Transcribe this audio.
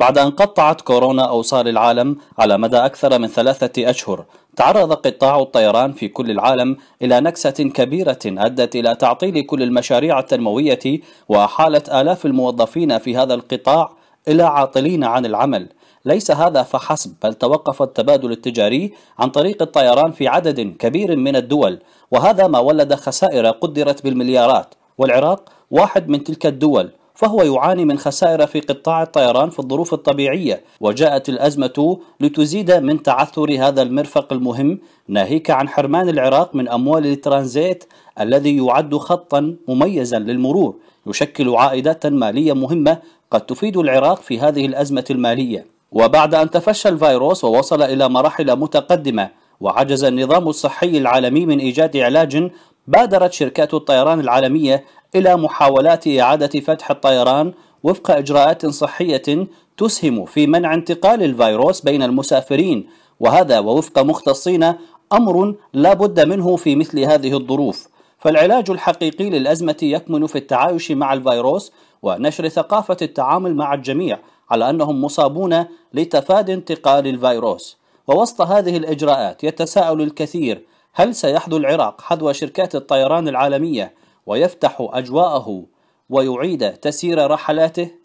بعد أن قطعت كورونا أوصال العالم على مدى أكثر من ثلاثة أشهر تعرض قطاع الطيران في كل العالم إلى نكسة كبيرة أدت إلى تعطيل كل المشاريع التنموية وأحالت آلاف الموظفين في هذا القطاع إلى عاطلين عن العمل ليس هذا فحسب بل توقف التبادل التجاري عن طريق الطيران في عدد كبير من الدول وهذا ما ولد خسائر قدرت بالمليارات والعراق واحد من تلك الدول فهو يعاني من خسائر في قطاع الطيران في الظروف الطبيعية وجاءت الأزمة لتزيد من تعثر هذا المرفق المهم ناهيك عن حرمان العراق من أموال الترانزيت الذي يعد خطا مميزا للمرور يشكل عائدات مالية مهمة قد تفيد العراق في هذه الأزمة المالية وبعد أن تفشى الفيروس ووصل إلى مراحل متقدمة وعجز النظام الصحي العالمي من إيجاد علاج بادرت شركات الطيران العالمية إلى محاولات إعادة فتح الطيران وفق إجراءات صحية تسهم في منع انتقال الفيروس بين المسافرين وهذا ووفق مختصين أمر لا بد منه في مثل هذه الظروف فالعلاج الحقيقي للأزمة يكمن في التعايش مع الفيروس ونشر ثقافة التعامل مع الجميع على أنهم مصابون لتفادي انتقال الفيروس ووسط هذه الإجراءات يتساءل الكثير هل سيحدو العراق حذو شركات الطيران العالمية ويفتح أجواءه ويعيد تسيير رحلاته؟